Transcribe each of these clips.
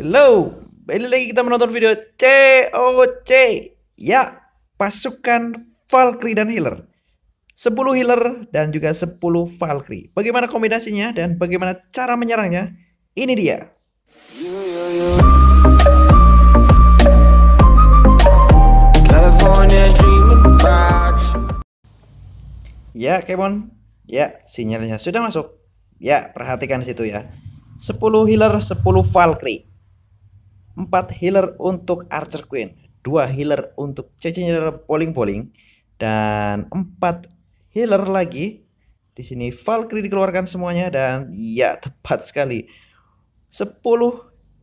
Hello, balik lagi kita menonton video COC. Ya, pasukan Valkyrie dan Healer. 10 Healer dan juga 10 Valkyrie. Bagaimana kombinasinya dan bagaimana cara menyerangnya? Ini dia. Ya, Kemon. Ya, sinyalnya sudah masuk. Ya, perhatikan situ ya. 10 healer, 10 Valkyrie. 4 healer untuk Archer Queen, 2 healer untuk CC adalah Poling polling dan 4 healer lagi. Di sini Valkyrie dikeluarkan semuanya dan ya tepat sekali. 10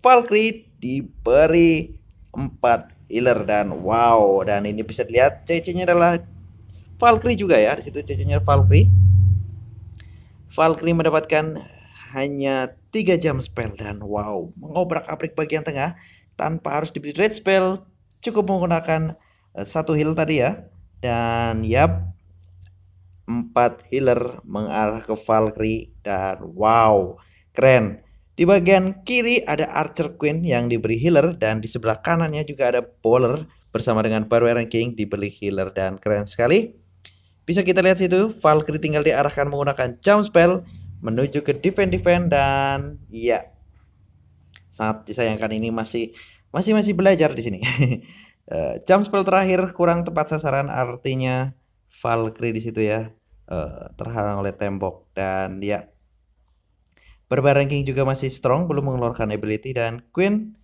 Valkyrie diberi 4 healer dan wow dan ini bisa dilihat CC-nya adalah Valkyrie juga ya. Di situ CC-nya Valkyrie. Valkyrie mendapatkan hanya 3 jam spell dan wow mengobrak-abrik bagian tengah tanpa harus diberi red spell cukup menggunakan eh, satu heal tadi ya dan yap empat healer mengarah ke Valkyrie dan wow keren di bagian kiri ada Archer Queen yang diberi healer dan di sebelah kanannya juga ada bowler bersama dengan Barbarian King diberi healer dan keren sekali. Bisa kita lihat situ Valkyrie tinggal diarahkan menggunakan jump spell menuju ke defend defend dan ya sangat disayangkan ini masih masih masih belajar di sini. Eh, jam spell terakhir kurang tepat sasaran artinya Valkyrie di situ ya eh, terhalang oleh tembok dan ya Barbar ranking juga masih strong belum mengeluarkan ability dan Queen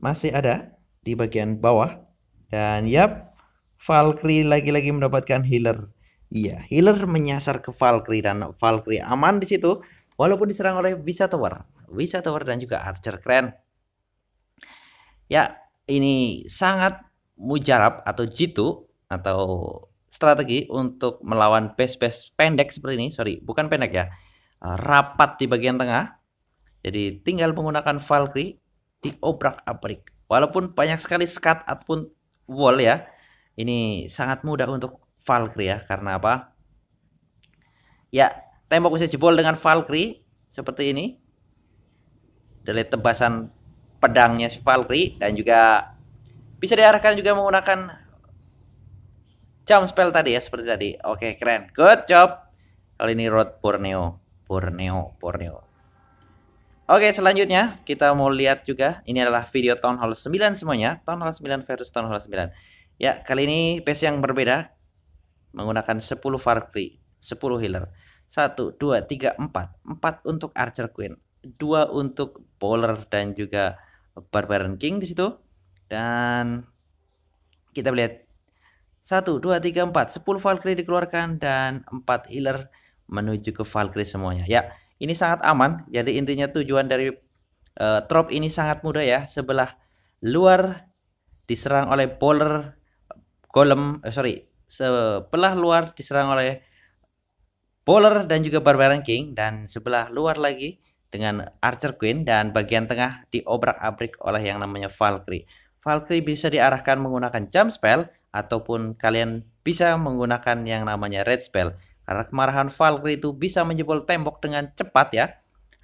masih ada di bagian bawah dan yap Valkyrie lagi-lagi mendapatkan healer. Iya, healer menyasar ke Valkyrie dan Valkyrie aman di situ walaupun diserang oleh bisa Tower. Wisa Tower dan juga Archer keren. Ya, ini sangat mujarab atau jitu atau strategi untuk melawan base-base pendek seperti ini. Sorry, bukan pendek ya. Eh, rapat di bagian tengah. Jadi tinggal menggunakan Valkyrie di obrak abrik Walaupun banyak sekali skat ataupun wall ya. Ini sangat mudah untuk Valkyrie ya karena apa? Ya, tembok bisa jebol dengan Valkyrie seperti ini dari tebasan pedangnya Valkyrie dan juga bisa diarahkan juga menggunakan jump spell tadi ya seperti tadi. Oke, keren. Good job. Kali ini Rod Borneo, Borneo, Borneo. Oke, selanjutnya kita mau lihat juga ini adalah video Town Hall 9 semuanya, Town Hall 9 versus Town Hall 9. Ya, kali ini pace yang berbeda menggunakan 10 Valkyrie, 10 healer. 1 2 3 4. 4 untuk Archer Queen dua untuk polar dan juga Barbarian King di situ. Dan kita lihat satu dua tiga empat sepuluh Valkyrie dikeluarkan dan empat healer menuju ke Valkyrie semuanya. Ya, ini sangat aman. Jadi intinya tujuan dari uh, trop ini sangat mudah ya. Sebelah luar diserang oleh polar golem eh, sorry sebelah luar diserang oleh polar dan juga barbarian king dan sebelah luar lagi dengan Archer Queen dan bagian tengah diobrak-abrik oleh yang namanya Valkyrie. Valkyrie bisa diarahkan menggunakan jump spell ataupun kalian bisa menggunakan yang namanya red spell. Karena kemarahan Valkyrie itu bisa menjebol tembok dengan cepat ya.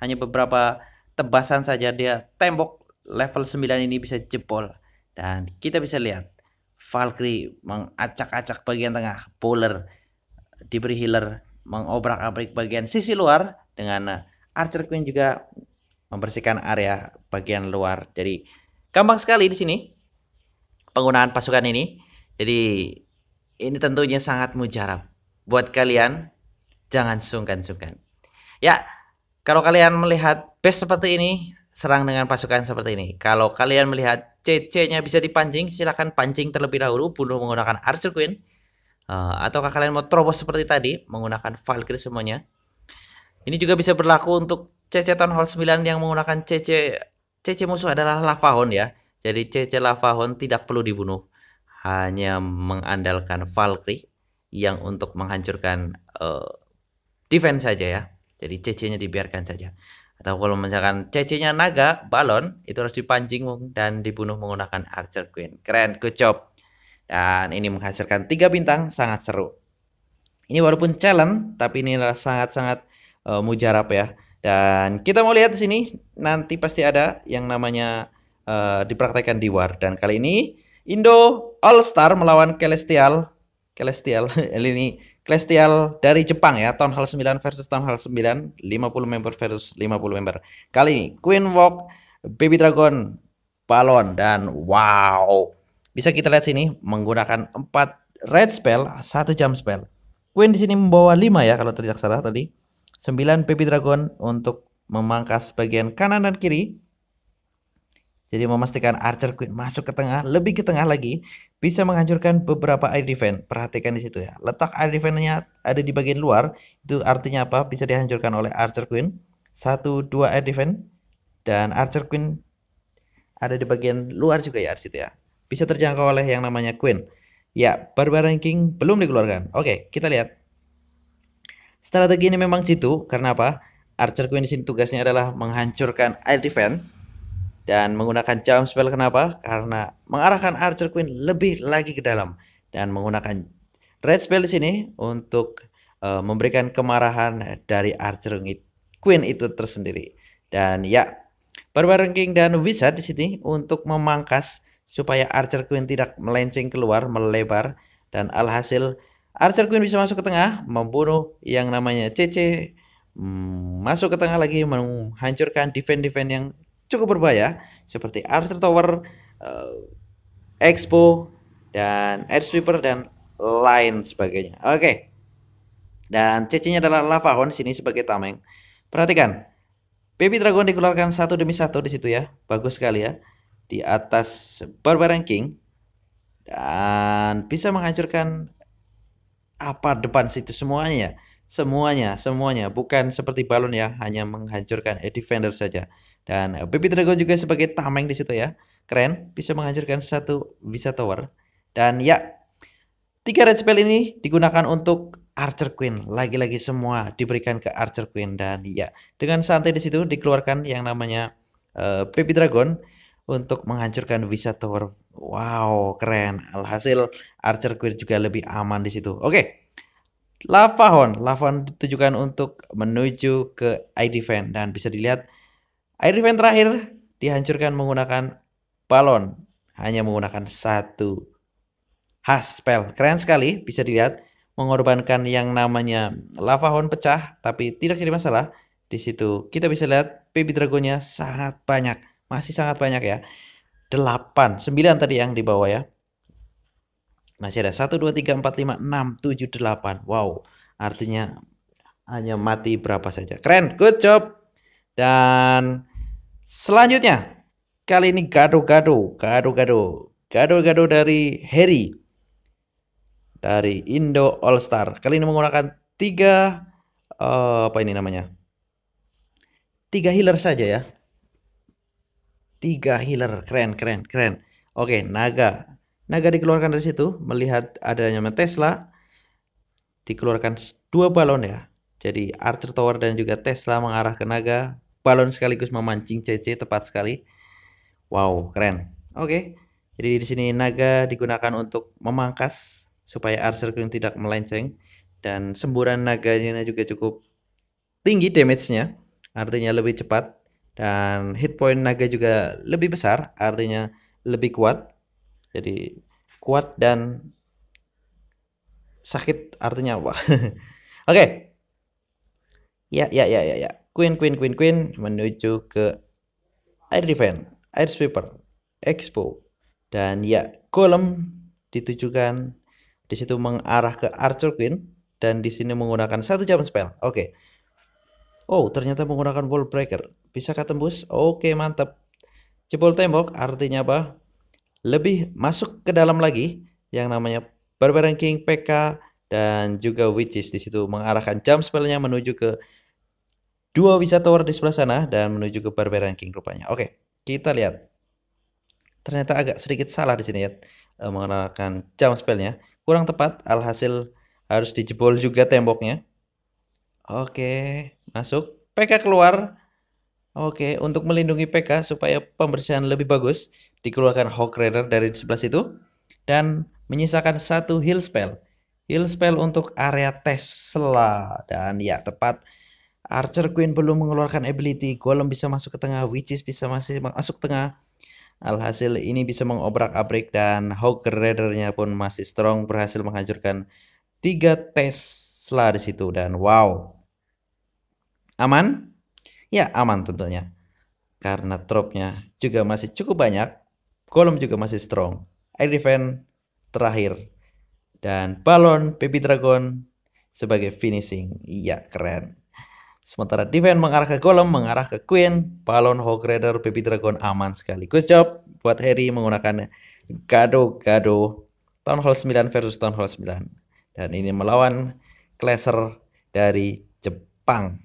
Hanya beberapa tebasan saja dia tembok level 9 ini bisa jebol. Dan kita bisa lihat Valkyrie mengacak-acak bagian tengah, bowler diberi healer mengobrak-abrik bagian sisi luar dengan Archer Queen juga membersihkan area bagian luar. Jadi gampang sekali di sini penggunaan pasukan ini. Jadi ini tentunya sangat mujarab buat kalian jangan sungkan-sungkan. Ya, kalau kalian melihat base seperti ini serang dengan pasukan seperti ini. Kalau kalian melihat CC-nya bisa dipancing, silahkan pancing terlebih dahulu bunuh menggunakan Archer Queen. Uh, ataukah kalian mau terobos seperti tadi menggunakan Valkyrie semuanya ini juga bisa berlaku untuk CC Hall 9 yang menggunakan CC CC musuh adalah Lavahon ya. Jadi CC Lavahon tidak perlu dibunuh. Hanya mengandalkan Valkyrie yang untuk menghancurkan uh, defense saja ya. Jadi CC-nya dibiarkan saja. Atau kalau misalkan CC-nya naga, balon, itu harus dipancing dan dibunuh menggunakan Archer Queen. Keren, good job. Dan ini menghasilkan tiga bintang, sangat seru. Ini walaupun challenge, tapi ini sangat-sangat uh, mujarab ya. Dan kita mau lihat di sini nanti pasti ada yang namanya uh, dipraktekkan di war. Dan kali ini Indo All Star melawan Celestial Celestial ini Celestial dari Jepang ya tahun hal 9 versus tahun hal 9 50 member versus 50 member kali ini Queen Walk Baby Dragon Balon dan wow bisa kita lihat sini menggunakan empat red spell satu jam spell Queen di sini membawa 5 ya kalau tidak salah tadi 9 PP Dragon untuk memangkas bagian kanan dan kiri. Jadi memastikan Archer Queen masuk ke tengah, lebih ke tengah lagi, bisa menghancurkan beberapa air defense. Perhatikan di situ ya. Letak air defense-nya ada di bagian luar, itu artinya apa? Bisa dihancurkan oleh Archer Queen. 1 2 air defense dan Archer Queen ada di bagian luar juga ya di situ ya. Bisa terjangkau oleh yang namanya Queen. Ya, Barbar Ranking belum dikeluarkan. Oke, kita lihat. Strategi ini memang jitu karena apa? Archer Queen di sini tugasnya adalah menghancurkan air defense dan menggunakan jump spell kenapa? Karena mengarahkan Archer Queen lebih lagi ke dalam dan menggunakan red spell di sini untuk uh, memberikan kemarahan dari Archer Queen itu tersendiri. Dan ya, Barbarian King dan Wizard di sini untuk memangkas supaya Archer Queen tidak melenceng keluar, melebar dan alhasil Archer Queen bisa masuk ke tengah, membunuh yang namanya CC, hmm, masuk ke tengah lagi menghancurkan defend-defend yang cukup berbahaya seperti Archer Tower, uh, Expo, dan Air Sweeper dan lain sebagainya. Oke. Okay. Dan CC-nya adalah Lava Horn sini sebagai tameng. Perhatikan. Baby Dragon dikeluarkan satu demi satu di situ ya. Bagus sekali ya. Di atas Barbaran King dan bisa menghancurkan apa depan situ semuanya semuanya semuanya bukan seperti balon ya hanya menghancurkan eh, defender saja dan eh, baby dragon juga sebagai tameng di situ ya keren bisa menghancurkan satu bisa tower dan ya tiga red spell ini digunakan untuk Archer Queen lagi-lagi semua diberikan ke Archer Queen dan ya dengan santai di situ dikeluarkan yang namanya uh, Baby Dragon untuk menghancurkan Visa Tower. Wow, keren. Alhasil Archer Queen juga lebih aman di situ. Oke. Okay. Lava Horn. Lava Horn ditujukan untuk menuju ke ID Fan dan bisa dilihat ID Fan terakhir dihancurkan menggunakan balon. Hanya menggunakan satu khas spell. Keren sekali, bisa dilihat mengorbankan yang namanya lava horn pecah tapi tidak jadi masalah di situ. Kita bisa lihat baby dragonnya sangat banyak. Masih sangat banyak ya. 8, 9 tadi yang di bawah ya. Masih ada 1 2 3 4 5 6 7 8. Wow. Artinya hanya mati berapa saja. Keren, good job. Dan selanjutnya kali ini gado-gado, gado-gado. Gado-gado dari Harry dari Indo All Star. Kali ini menggunakan tiga uh, apa ini namanya? Tiga healer saja ya tiga healer keren keren keren oke naga naga dikeluarkan dari situ melihat adanya Tesla dikeluarkan dua balon ya jadi Archer Tower dan juga Tesla mengarah ke naga balon sekaligus memancing CC tepat sekali wow keren oke jadi di sini naga digunakan untuk memangkas supaya Archer Queen tidak melenceng dan semburan naganya juga cukup tinggi damage-nya artinya lebih cepat dan hit point naga juga lebih besar artinya lebih kuat jadi kuat dan sakit artinya apa oke okay. ya ya ya ya ya queen queen queen queen menuju ke air defense air sweeper expo dan ya golem ditujukan di situ mengarah ke archer queen dan di sini menggunakan satu jam spell oke okay. oh ternyata menggunakan wall breaker bisa tembus? Oke, mantap. Jebol tembok artinya apa? Lebih masuk ke dalam lagi yang namanya Barbarian King PK dan juga Witches di situ mengarahkan jam spellnya menuju ke dua wisata tower di sebelah sana dan menuju ke Barbarian King rupanya. Oke, kita lihat. Ternyata agak sedikit salah di sini ya eh, mengarahkan jam spellnya. Kurang tepat, alhasil harus dijebol juga temboknya. Oke, masuk. PK keluar Oke, untuk melindungi PK supaya pembersihan lebih bagus, dikeluarkan Hawk Rider dari sebelah situ dan menyisakan satu heal spell. Heal spell untuk area Tesla dan ya tepat Archer Queen belum mengeluarkan ability, Golem bisa masuk ke tengah, Witches bisa masih masuk ke tengah. Alhasil ini bisa mengobrak-abrik dan Hawk Rider-nya pun masih strong berhasil menghancurkan tiga Tesla di situ dan wow. Aman? ya aman tentunya. Karena dropnya juga masih cukup banyak, kolom juga masih strong. Air defense terakhir dan balon baby dragon sebagai finishing. Iya, keren. Sementara defense mengarah ke kolom, mengarah ke queen, balon hog rider, baby dragon aman sekali. Good job buat Harry menggunakan gado-gado Town Hall 9 versus Town Hall 9. Dan ini melawan Clasher dari Jepang.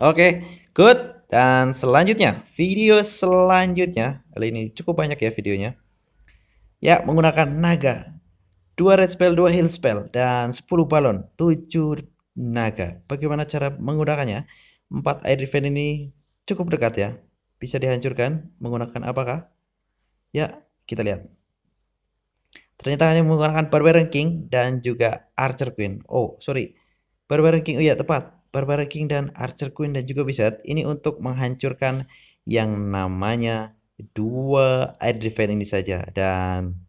Oke, good. Dan selanjutnya, video selanjutnya. Kali ini cukup banyak ya videonya. Ya, menggunakan naga. 2 red spell, 2 heal spell, dan 10 balon, 7 naga. Bagaimana cara menggunakannya? 4 air defense ini cukup dekat ya. Bisa dihancurkan menggunakan apakah? Ya, kita lihat. Ternyata hanya menggunakan Barbarian King dan juga Archer Queen. Oh, sorry. Barbarian King, oh iya tepat. Barbara King dan Archer Queen dan juga Wizard ini untuk menghancurkan yang namanya dua air defense ini saja dan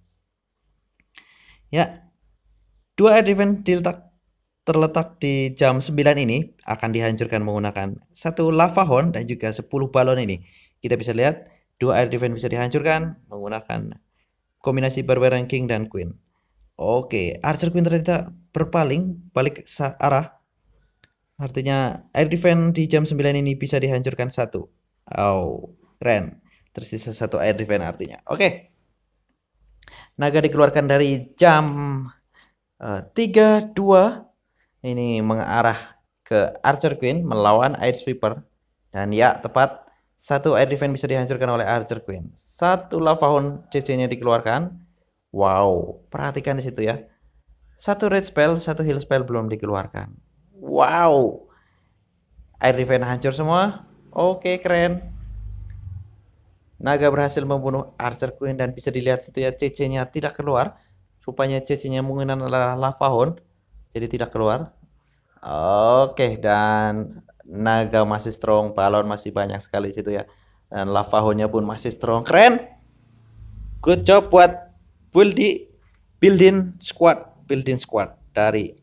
ya dua air defense diletak terletak di jam 9 ini akan dihancurkan menggunakan satu lava horn dan juga 10 balon ini kita bisa lihat dua air defense bisa dihancurkan menggunakan kombinasi Barbarian King dan Queen oke Archer Queen ternyata berpaling balik arah Artinya air defense di jam 9 ini bisa dihancurkan satu. Oh, keren. Tersisa satu air defense artinya. Oke. Okay. Naga dikeluarkan dari jam uh, eh, 2. ini mengarah ke Archer Queen melawan Air Sweeper dan ya tepat satu air defense bisa dihancurkan oleh Archer Queen. Satu lava hound CC-nya dikeluarkan. Wow, perhatikan di situ ya. Satu red spell, satu heal spell belum dikeluarkan. Wow. Air Defense hancur semua. Oke, keren. Naga berhasil membunuh Archer Queen dan bisa dilihat situ CC-nya tidak keluar. Rupanya CC-nya mungkin adalah lava hon. Jadi tidak keluar. Oke, dan naga masih strong, balon masih banyak sekali situ ya. Dan lava Hound-nya pun masih strong. Keren. Good job buat Buildi building squad, building squad dari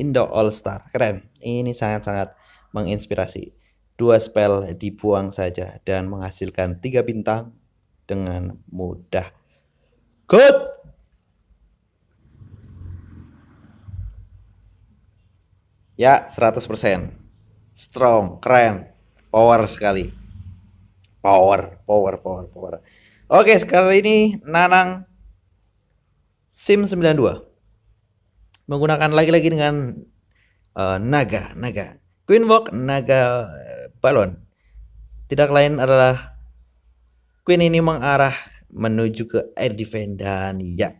Indo All Star. Keren. Ini sangat-sangat menginspirasi. Dua spell dibuang saja dan menghasilkan tiga bintang dengan mudah. Good. Ya, 100%. Strong, keren, power sekali. Power, power, power, power. Oke, sekarang ini Nanang SIM 92 menggunakan lagi-lagi dengan uh, naga, naga. Queen Walk naga eh, balon. Tidak lain adalah Queen ini mengarah menuju ke Air dan ya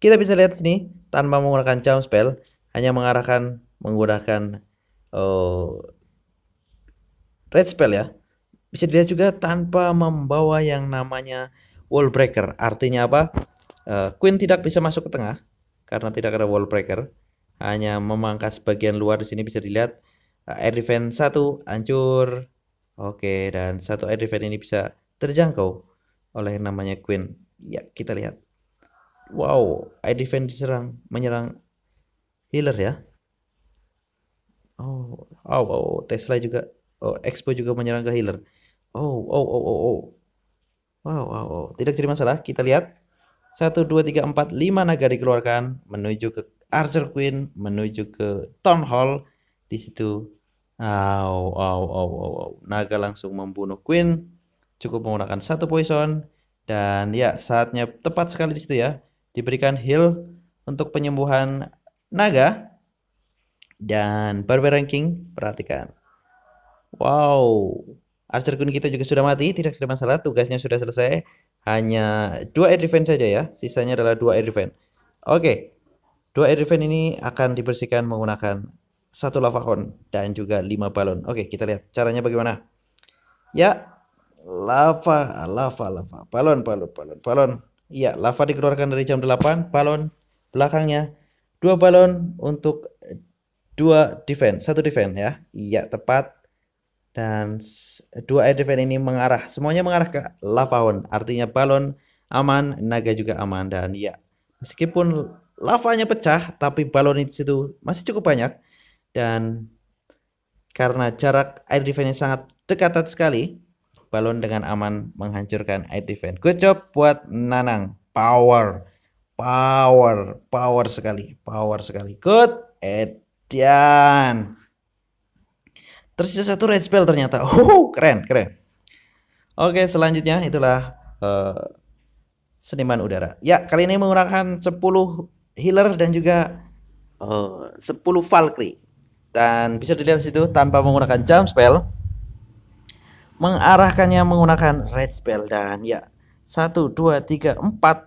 Kita bisa lihat sini tanpa menggunakan charm spell, hanya mengarahkan menggunakan uh, red spell ya. Bisa dilihat juga tanpa membawa yang namanya wall breaker. Artinya apa? Uh, Queen tidak bisa masuk ke tengah karena tidak ada wall breaker hanya memangkas bagian luar di sini bisa dilihat eh, air defense satu hancur oke dan satu air defense ini bisa terjangkau oleh namanya Queen ya kita lihat wow air defense diserang menyerang healer ya oh oh, oh Tesla juga oh Expo juga menyerang ke healer oh oh oh oh, oh. Wow, wow, wow, tidak jadi masalah. Kita lihat 1, 2, 3, 4, 5 naga dikeluarkan menuju ke Archer Queen, menuju ke Town Hall. Di situ, au, au, au, au, naga langsung membunuh Queen. Cukup menggunakan satu poison. Dan ya, saatnya tepat sekali di situ ya. Diberikan heal untuk penyembuhan naga. Dan barber ranking perhatikan. Wow, Archer Queen kita juga sudah mati, tidak ada masalah, tugasnya sudah selesai hanya dua air defense saja ya sisanya adalah dua air defense. oke dua air defense ini akan dibersihkan menggunakan satu lava horn dan juga lima balon oke kita lihat caranya bagaimana ya lava lava lava balon balon balon balon iya lava dikeluarkan dari jam 8 balon belakangnya dua balon untuk dua defense satu defense ya iya tepat dan dua air defense ini mengarah semuanya mengarah ke Lavahon artinya balon aman naga juga aman dan ya meskipun lavanya pecah tapi balon di situ masih cukup banyak dan karena jarak air defense yang sangat dekat sekali balon dengan aman menghancurkan air defense good job buat Nanang power power power sekali power sekali good Edian Tersisa satu red spell ternyata. uh keren, keren. Oke, selanjutnya itulah uh, seniman udara. Ya, kali ini menggunakan 10 healer dan juga eh, uh, 10 Valkyrie. Dan bisa dilihat situ tanpa menggunakan jump spell mengarahkannya menggunakan red spell dan ya satu dua tiga empat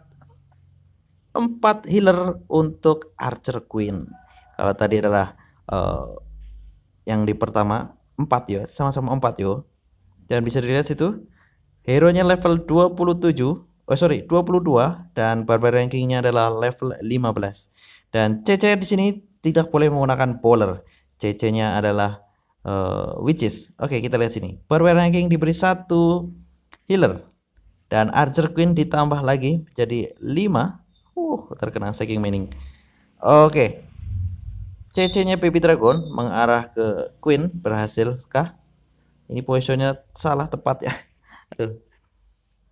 empat healer untuk archer queen. Kalau tadi adalah uh, yang di pertama 4 ya, sama-sama 4 yo. Dan bisa dilihat situ hero nya level 27, oh eh, sorry 22 dan barbar rankingnya adalah level 15. Dan CC di sini tidak boleh menggunakan bowler. CC-nya adalah uh, eh, witches. Oke, kita lihat sini. Barbar ranking diberi satu healer dan Archer Queen ditambah lagi jadi 5. Uh, terkena saking mining. Oke. Okay. CC-nya PP Dragon mengarah ke Queen berhasil kah? Ini posisinya salah tepat ya. Aduh.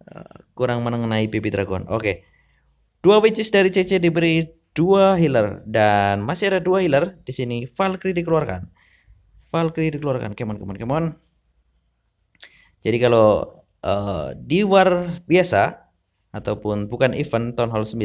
Eh, kurang mengenai PP Dragon. Oke. Dua witches dari CC diberi dua healer dan masih ada dua healer di sini. Valkyrie dikeluarkan. Valkyrie dikeluarkan. on, come on. Jadi kalau uh, di war biasa ataupun bukan event Town Hall 9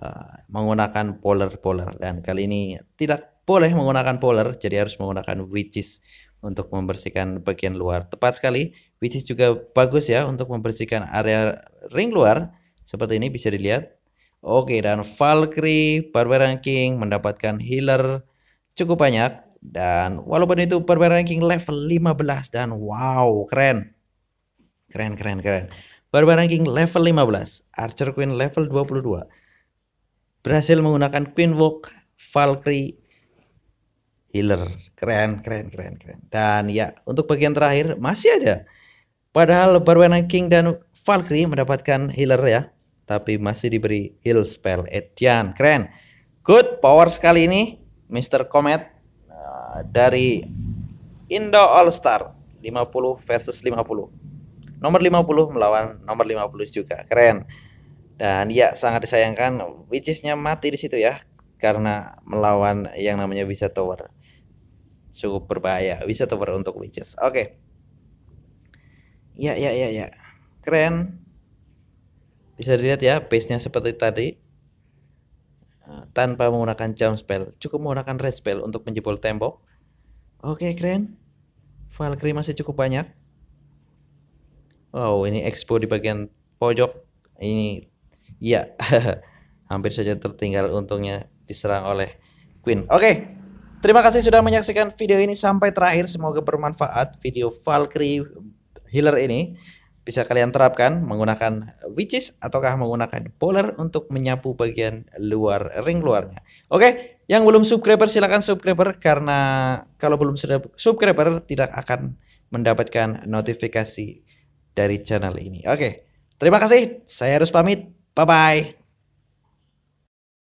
Ah, menggunakan polar-polar dan kali ini tidak boleh menggunakan polar jadi harus menggunakan witches untuk membersihkan bagian luar tepat sekali witches juga bagus ya untuk membersihkan area ring luar seperti ini bisa dilihat oke dan Valkyrie Barbarian King mendapatkan healer cukup banyak dan walaupun itu Barbarian King level 15 dan wow keren keren keren keren Barbarian King level 15 Archer Queen level 22 berhasil menggunakan Queen Vogue Valkyrie Healer. Keren, keren, keren, keren. Dan ya, untuk bagian terakhir masih ada. Padahal berwarna King dan Valkyrie mendapatkan healer ya, tapi masih diberi heal spell Edian. Keren. Good power sekali ini Mr. Comet uh, dari Indo All Star 50 versus 50. Nomor 50 melawan nomor 50 juga. Keren. Dan ya sangat disayangkan Witchesnya mati di situ ya karena melawan yang namanya bisa Tower. Cukup berbahaya bisa Tower untuk witches. Oke. Okay. Ya ya ya ya. Keren. Bisa dilihat ya base-nya seperti tadi eh, tanpa menggunakan jump spell cukup menggunakan red spell untuk menjebol tembok oke okay, keren Valkyrie masih cukup banyak wow ini expo di bagian pojok ini Ya Hampir saja tertinggal untungnya diserang oleh Queen. Oke. Okay. Terima kasih sudah menyaksikan video ini sampai terakhir. Semoga bermanfaat video Valkyrie Healer ini bisa kalian terapkan menggunakan witches ataukah menggunakan polar untuk menyapu bagian luar ring luarnya. Oke, okay. yang belum subscriber silahkan subscriber karena kalau belum subscriber tidak akan mendapatkan notifikasi dari channel ini. Oke, terima kasih. Saya harus pamit. 拜拜。